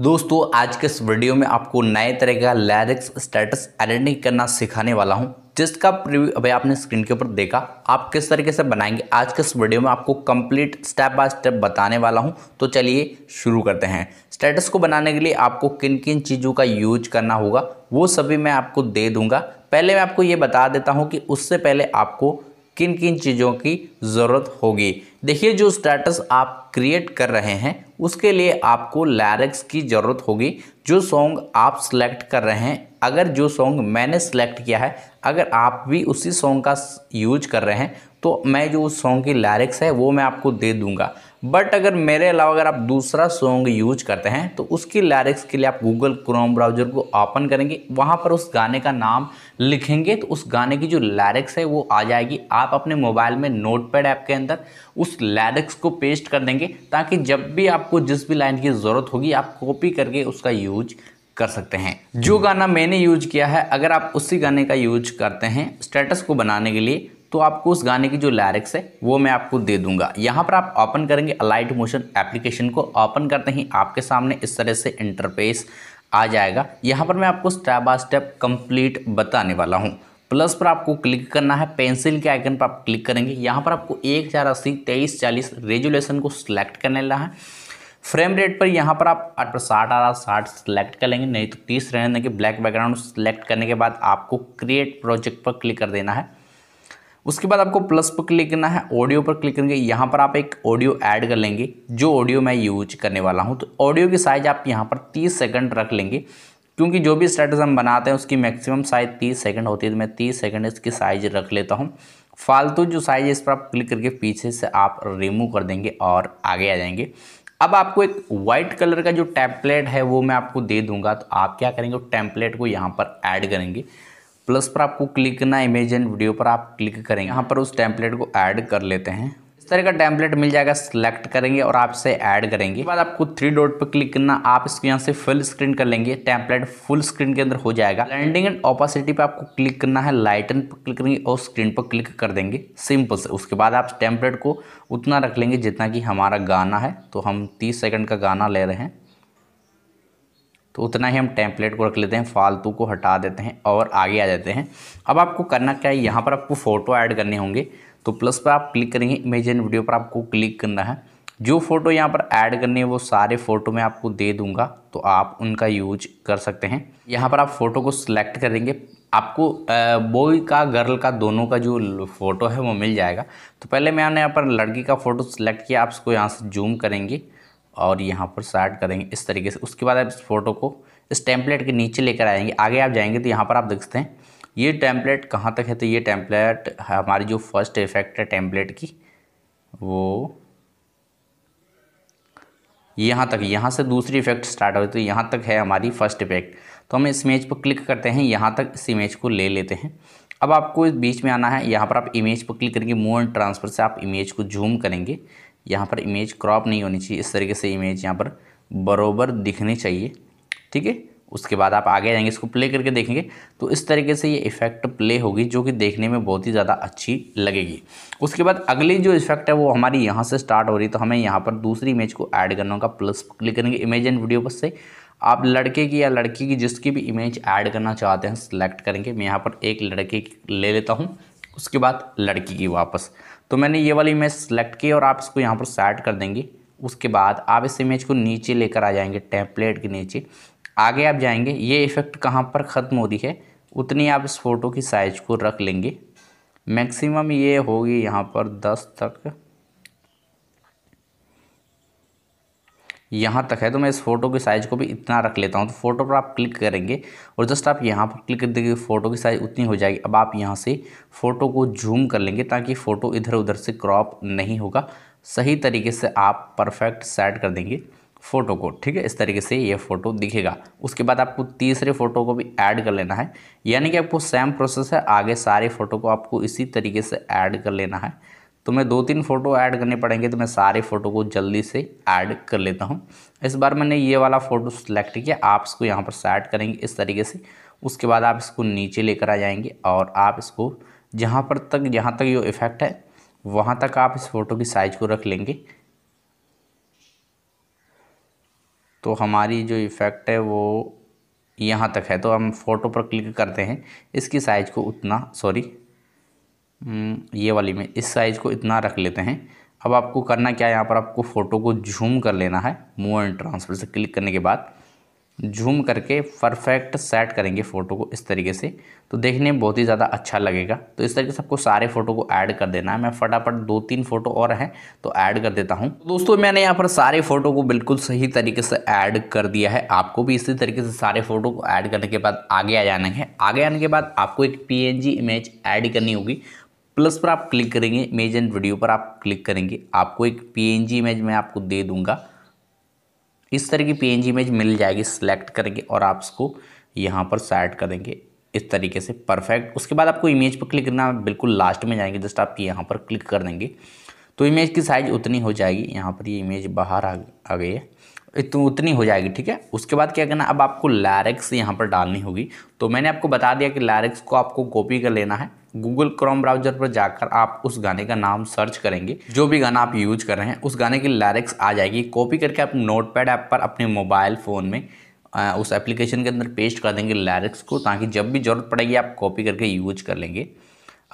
दोस्तों आज के इस वीडियो में आपको नए तरह का लैरिक्स स्टेटस एडिटिंग करना सिखाने वाला हूं जिसका प्रीव्यू अभी आपने स्क्रीन के ऊपर देखा आप किस तरीके से बनाएंगे आज के इस वीडियो में आपको कंप्लीट स्टेप बाय स्टेप बताने वाला हूं तो चलिए शुरू करते हैं स्टेटस को बनाने के लिए आपको किन किन चीज़ों का यूज करना होगा वो सभी मैं आपको दे दूँगा पहले मैं आपको ये बता देता हूँ कि उससे पहले आपको किन किन चीज़ों की ज़रूरत होगी देखिए जो स्टेटस आप क्रिएट कर रहे हैं उसके लिए आपको लैरिक्स की ज़रूरत होगी जो सॉन्ग आप सेलेक्ट कर रहे हैं अगर जो सॉन्ग मैंने सेलेक्ट किया है अगर आप भी उसी सॉन्ग का यूज कर रहे हैं तो मैं जो उस सॉन्ग की लैरिक्स है वो मैं आपको दे दूंगा बट अगर मेरे अलावा अगर आप दूसरा सॉन्ग यूज करते हैं तो उसकी लिरिक्स के लिए आप गूगल क्रोम ब्राउजर को ओपन करेंगे वहाँ पर उस गाने का नाम लिखेंगे तो उस गाने की जो लिरिक्स है वो आ जाएगी आप अपने मोबाइल में नोटपैड ऐप के अंदर उस लिरिक्स को पेस्ट कर देंगे ताकि जब भी आपको जिस भी लाइन की ज़रूरत होगी आप कॉपी करके उसका यूज कर सकते हैं जो गाना मैंने यूज किया है अगर आप उसी गाने का यूज करते हैं स्टेटस को बनाने के लिए तो आपको उस गाने की जो लैरिक्स है वो मैं आपको दे दूंगा यहाँ पर आप ओपन करेंगे अलाइट मोशन एप्लीकेशन को ओपन करते ही आपके सामने इस तरह से इंटरफेस आ जाएगा यहाँ पर मैं आपको स्टेप बाय स्टेप कंप्लीट बताने वाला हूँ प्लस पर आपको क्लिक करना है पेंसिल के आइकन पर आप क्लिक करेंगे यहाँ पर आपको एक हज़ार अस्सी तेईस चालीस रेजुलेशन को सिलेक्ट करने लेना है फ्रेम रेट पर यहाँ पर आप आठ पर साठ आ रहा साठ सेलेक्ट कर लेंगे नहीं तो तीस रहने देंगे ब्लैक बैकग्राउंड सेलेक्ट करने के बाद आपको क्रिएट प्रोजेक्ट पर क्लिक कर देना है उसके बाद आपको प्लस पर क्लिक करना है ऑडियो पर क्लिक करेंगे यहाँ पर आप एक ऑडियो ऐड कर लेंगे जो ऑडियो मैं यूज करने वाला हूँ तो ऑडियो की साइज़ आप यहाँ पर तीस सेकेंड रख लेंगे क्योंकि जो भी स्टेटस हम बनाते हैं उसकी मैक्सिमम साइज़ तीस सेकंड होती है तो मैं तीस सेकंड इसकी साइज़ रख लेता हूँ फालतू जो साइज़ है इस पर आप क्लिक करके पीछे से आप रिमूव कर देंगे और आगे आ जाएंगे अब आपको एक वाइट कलर का जो टैम्पलेट है वो मैं आपको दे दूंगा तो आप क्या करेंगे टेम्पलेट को यहाँ पर ऐड करेंगे प्लस पर आपको क्लिक करना इमेज एंड वीडियो पर आप क्लिक करेंगे यहाँ पर उस टैंपलेट को ऐड कर लेते हैं इस तरह का टैंपलेट मिल जाएगा सिलेक्ट करेंगे और आप इसे ऐड करेंगे बाद आपको थ्री डॉट पर क्लिक करना आप इसको यहाँ से फुल स्क्रीन कर लेंगे टैंपलेट फुल स्क्रीन के अंदर हो जाएगा लैंडिंग एंड ऑपोसिटी पर आपको क्लिक करना है लाइटन पर क्लिक करेंगे और स्क्रीन पर क्लिक कर देंगे सिंपल से उसके बाद आप टैंपलेट को उतना रख लेंगे जितना कि हमारा गाना है तो हम तीस सेकेंड का गाना ले रहे हैं तो उतना ही हम टेम्पलेट को रख लेते हैं फालतू को हटा देते हैं और आगे आ जाते हैं अब आपको करना क्या है यहाँ पर आपको फ़ोटो ऐड करने होंगे तो प्लस पर आप क्लिक करेंगे इमेज एंड वीडियो पर आपको क्लिक करना है जो फ़ोटो यहाँ पर ऐड करने है वो सारे फ़ोटो मैं आपको दे दूंगा तो आप उनका यूज कर सकते हैं यहाँ पर आप फ़ोटो को सिलेक्ट करेंगे आपको बॉय का गर्ल का दोनों का जो फ़ोटो है वो मिल जाएगा तो पहले मैंने यहाँ पर लड़की का फ़ोटो सिलेक्ट किया आप उसको यहाँ से जूम करेंगे और यहाँ पर स्टार्ट करेंगे इस तरीके से उसके बाद आप इस फोटो को इस टेम्पलेट के नीचे लेकर आएंगे आगे आप जाएंगे तो यहाँ पर आप देखते सकते हैं ये टैंपलेट कहाँ तक है तो ये टैंपलेट हमारी जो फर्स्ट इफेक्ट है टैंपलेट की वो यहाँ तक यहाँ से दूसरी इफेक्ट स्टार्ट हो तो यहाँ तक है हमारी फर्स्ट इफेक्ट तो हम इस इमेज पर क्लिक करते हैं यहाँ तक इस इमेज को ले लेते हैं अब आपको इस बीच में आना है यहाँ पर आप इमेज पर क्लिक करेंगे मूव एंड ट्रांसफर से आप इमेज को जूम करेंगे यहाँ पर इमेज क्रॉप नहीं होनी चाहिए इस तरीके से इमेज यहाँ पर बरोबर दिखनी चाहिए ठीक है उसके बाद आप आगे जाएंगे इसको प्ले करके देखेंगे तो इस तरीके से ये इफ़ेक्ट प्ले होगी जो कि देखने में बहुत ही ज़्यादा अच्छी लगेगी उसके बाद अगली जो इफेक्ट है वो हमारी यहाँ से स्टार्ट हो रही तो हमें यहाँ पर दूसरी इमेज को ऐड करना होगा प्लस क्लिक करेंगे इमेज एंड वीडियो पर से आप लड़के की या लड़की की जिसकी भी इमेज ऐड करना चाहते हैं सेलेक्ट करेंगे मैं यहाँ पर एक लड़के ले लेता हूँ उसके बाद लड़की की वापस तो मैंने ये वाली इमेज सेलेक्ट की और आप इसको यहाँ पर सेट कर देंगे उसके बाद आप इस इमेज को नीचे लेकर आ जाएंगे टेम्पलेट के नीचे आगे आप जाएंगे ये इफ़ेक्ट कहाँ पर ख़त्म हो रही है उतनी आप इस फ़ोटो की साइज़ को रख लेंगे मैक्सिमम ये होगी यहाँ पर दस तक यहाँ तक है तो मैं इस फोटो के साइज़ को भी इतना रख लेता हूँ तो फोटो पर आप क्लिक करेंगे और जस्ट आप यहाँ पर क्लिक कर देंगे फ़ोटो की साइज़ उतनी हो जाएगी अब आप यहाँ से फ़ोटो को जूम कर लेंगे ताकि फ़ोटो इधर उधर से क्रॉप नहीं होगा सही तरीके से आप परफेक्ट सेट कर देंगे फ़ोटो को ठीक है इस तरीके से ये फ़ोटो दिखेगा उसके बाद आपको तीसरे फ़ोटो को भी ऐड कर लेना है यानी कि आपको सेम प्रोसेस है आगे सारे फ़ोटो को आपको इसी तरीके से ऐड कर लेना है तुम्हें तो दो तीन फ़ोटो ऐड करने पड़ेंगे तो मैं सारे फ़ोटो को जल्दी से ऐड कर लेता हूँ इस बार मैंने ये वाला फ़ोटो सेलेक्ट किया आप इसको यहाँ पर सेट करेंगे इस तरीके से उसके बाद आप इसको नीचे लेकर आ जाएंगे और आप इसको जहाँ पर तक जहाँ तक ये इफ़ेक्ट है वहाँ तक आप इस फ़ोटो की साइज़ को रख लेंगे तो हमारी जो इफ़ेक्ट है वो यहाँ तक है तो हम फ़ोटो पर क्लिक करते हैं इसकी साइज़ को उतना सॉरी हम्म, ये वाली में इस साइज़ को इतना रख लेते हैं अब आपको करना क्या है यहाँ पर आपको फ़ोटो को जूम कर लेना है मूव एंड ट्रांसफर से क्लिक करने के बाद जूम करके परफेक्ट सेट करेंगे फ़ोटो को इस तरीके से तो देखने में बहुत ही ज़्यादा अच्छा लगेगा तो इस तरीके से आपको सारे फ़ोटो को ऐड कर देना है मैं फटाफट दो तीन फ़ोटो और हैं तो ऐड कर देता हूँ तो दोस्तों मैंने यहाँ पर सारे फ़ोटो को बिल्कुल सही तरीके से ऐड कर दिया है आपको भी इसी तरीके से सारे फ़ोटो को ऐड करने के बाद आगे आ जाना है आगे आने के बाद आपको एक पी इमेज ऐड करनी होगी प्लस पर आप क्लिक करेंगे इमेज एंड वीडियो पर आप क्लिक करेंगे आपको एक पीएनजी इमेज मैं आपको दे दूंगा इस तरह की पीएनजी इमेज मिल जाएगी सिलेक्ट करेंगे और आप इसको यहाँ पर सेट करेंगे इस तरीके से परफेक्ट उसके बाद आपको इमेज पर क्लिक करना बिल्कुल लास्ट में जाएंगे जस्ट आप यहाँ पर क्लिक कर देंगे तो इमेज की साइज़ उतनी हो जाएगी यहाँ पर ये यह इमेज बाहर आ, आ गई है इतनी उतनी हो जाएगी ठीक है उसके बाद क्या करना अब आपको लैरिक्स यहाँ पर डालनी होगी तो मैंने आपको बता दिया कि लैरिक्स को आपको कॉपी कर लेना है गूगल क्रोम ब्राउजर पर जाकर आप उस गाने का नाम सर्च करेंगे जो भी गाना आप यूज कर रहे हैं उस गाने की लिरिक्स आ जाएगी कॉपी करके आप नोट पैड ऐप पर अपने मोबाइल फ़ोन में उस एप्लीकेशन के अंदर पेस्ट कर देंगे लिरिक्स को ताकि जब भी ज़रूरत पड़ेगी आप कॉपी करके यूज कर लेंगे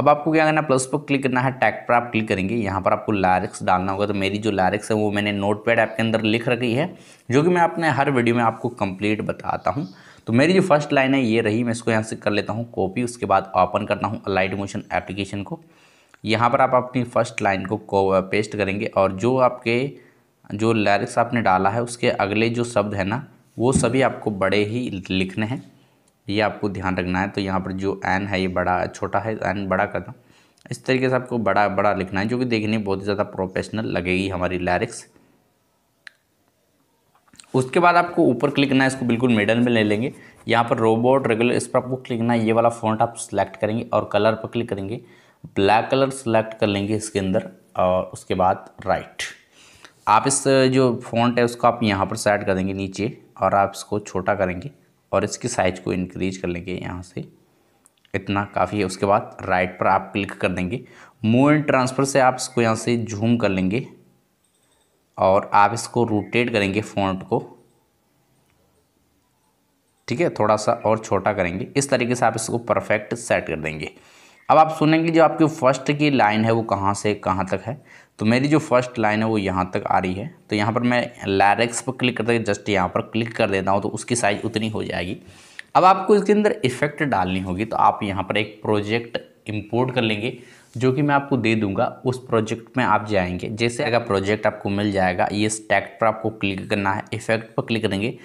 अब आपको क्या करना प्लस पर क्लिक करना है टैग पर आप क्लिक करेंगे यहाँ पर आपको लैरिक्स डालना होगा तो मेरी जो लैरिक्स है वो मैंने नोट पैड ऐप के अंदर लिख रखी है जो कि मैं अपने हर वीडियो में आपको कंप्लीट बताता हूँ तो मेरी जो फर्स्ट लाइन है ये रही मैं इसको यहाँ से कर लेता हूँ कॉपी उसके बाद ओपन करता हूँ लाइट मोशन एप्लीकेशन को यहाँ पर आप अपनी फर्स्ट लाइन को पेस्ट करेंगे और जो आपके जो लैरिक्स आपने डाला है उसके अगले जो शब्द है ना वो सभी आपको बड़े ही लिखने हैं ये आपको ध्यान रखना है तो यहाँ पर जो एन है ये बड़ा छोटा है एन बड़ा करता हूँ इस तरीके से आपको बड़ा बड़ा लिखना है जो कि देखने में बहुत ही ज़्यादा प्रोफेशनल लगेगी हमारी लैरिक्स उसके बाद आपको ऊपर क्लिक करना है इसको बिल्कुल मिडल में ले लेंगे यहाँ पर रोबोट रेगुलर इस पर आपको क्लिक करना है ये वाला फ़ॉन्ट आप सिलेक्ट करेंगे और कलर पर क्लिक करेंगे ब्लैक कलर सेलेक्ट कर लेंगे इसके अंदर और उसके बाद राइट आप इस जो फ़ॉन्ट है उसको आप यहाँ पर सेट कर देंगे नीचे और आप इसको छोटा करेंगे और इसकी साइज़ को इंक्रीज कर लेंगे यहाँ से इतना काफ़ी है उसके बाद राइट पर आप क्लिक कर देंगे मूव एंड ट्रांसफ़र से आप इसको यहाँ से जूम कर लेंगे और आप इसको रोटेट करेंगे फॉन्ट को ठीक है थोड़ा सा और छोटा करेंगे इस तरीके से आप इसको परफेक्ट सेट कर देंगे अब आप सुनेंगे जो आपकी फ़र्स्ट की लाइन है वो कहाँ से कहाँ तक है तो मेरी जो फर्स्ट लाइन है वो यहाँ तक आ रही है तो यहाँ पर मैं लैरिक्स पर क्लिक करते जस्ट यहाँ पर क्लिक कर देता हूँ तो उसकी साइज़ उतनी हो जाएगी अब आपको इसके अंदर इफ़ेक्ट डालनी होगी तो आप यहाँ पर एक प्रोजेक्ट इम्पोर्ट कर लेंगे जो कि मैं आपको दे दूंगा उस प्रोजेक्ट में आप जाएंगे जैसे अगर प्रोजेक्ट आपको मिल जाएगा ये स्टैक्ट पर आपको क्लिक करना है इफेक्ट पर क्लिक करेंगे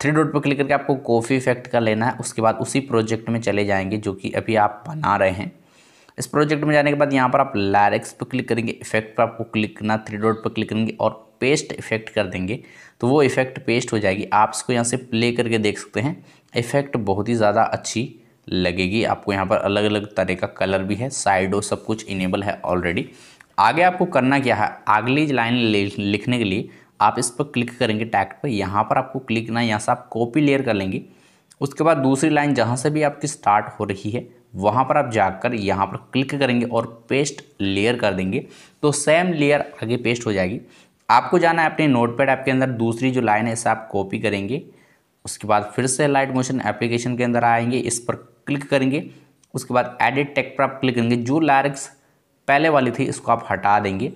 थ्री डॉट पर क्लिक करके आपको कॉफ़ी इफेक्ट का लेना है उसके बाद उसी प्रोजेक्ट में चले जाएंगे जो कि अभी आप बना रहे हैं इस प्रोजेक्ट में जाने के बाद यहाँ पर आप लैरिक्स पर क्लिक करेंगे इफेक्ट पर आपको क्लिक करना थ्री डॉट पर क्लिक करेंगे और पेस्ट इफेक्ट कर देंगे तो वो इफेक्ट पेस्ट हो जाएगी आप इसको यहाँ से प्ले करके देख सकते हैं इफेक्ट बहुत ही ज़्यादा अच्छी लगेगी आपको यहाँ पर अलग अलग तरह का कलर भी है साइड और सब कुछ इनेबल है ऑलरेडी आगे आपको करना क्या है अगली लाइन लिखने के लिए आप इस पर क्लिक करेंगे टैक्ट पर यहाँ पर आपको क्लिक करना है यहाँ से आप कॉपी लेयर कर लेंगे उसके बाद दूसरी लाइन जहाँ से भी आपकी स्टार्ट हो रही है वहाँ पर आप जाकर यहाँ पर क्लिक करेंगे और पेस्ट लेयर कर देंगे तो सेम लेयर आगे पेस्ट हो जाएगी आपको जाना है अपने नोटपैड ऐप के अंदर दूसरी जो लाइन है इसे आप कॉपी करेंगे उसके बाद फिर से लाइट मोशन एप्लीकेशन के अंदर आएंगे इस पर क्लिक करेंगे उसके बाद एडिट टेक पर आप क्लिक करेंगे जो लैरिक्स पहले वाली थी इसको आप हटा देंगे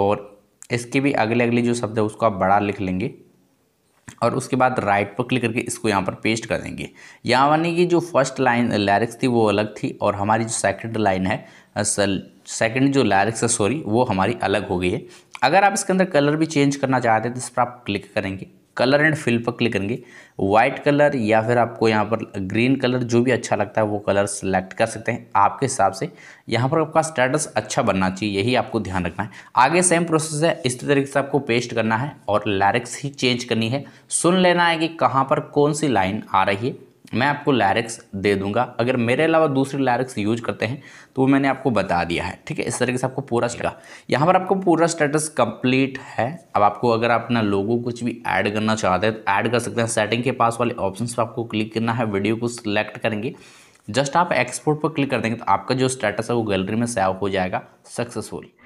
और इसके भी अगले अगले जो शब्द है उसको आप बड़ा लिख लेंगे और उसके बाद राइट पर क्लिक करके इसको यहाँ पर पेस्ट कर देंगे यहाँ यानी की जो फर्स्ट लाइन लैरिक्स थी वो अलग थी और हमारी जो सेकेंड लाइन है सेकेंड जो लैरिक्स है सॉरी वो हमारी अलग हो गई है अगर आप इसके अंदर कलर भी चेंज करना चाहते हैं तो इस पर आप क्लिक करेंगे कलर एंड फिल पर क्लिक करेंगे वाइट कलर या फिर आपको यहाँ पर ग्रीन कलर जो भी अच्छा लगता है वो कलर सेलेक्ट कर सकते हैं आपके हिसाब से यहाँ पर आपका स्टेटस अच्छा बनना चाहिए यही आपको ध्यान रखना है आगे सेम प्रोसेस है इस तरीके से आपको पेस्ट करना है और लैरिक्स ही चेंज करनी है सुन लेना है कि कहाँ पर कौन सी लाइन आ रही है मैं आपको लैरिक्स दे दूंगा अगर मेरे अलावा दूसरे लैरिक्स यूज करते हैं तो वो मैंने आपको बता दिया है ठीक है इस तरीके से आपको पूरा स्टेगा यहाँ पर आपको पूरा स्टेटस कंप्लीट है अब आपको अगर आप अपना लोगो कुछ भी ऐड करना चाहते हैं तो ऐड कर सकते हैं सेटिंग के पास वाले ऑप्शन पर आपको क्लिक करना है वीडियो को सिलेक्ट करेंगे जस्ट आप एक्सपोर्ट पर क्लिक कर देंगे तो आपका जो स्टेटस है वो गैलरी में सेव हो जाएगा सक्सेसफुल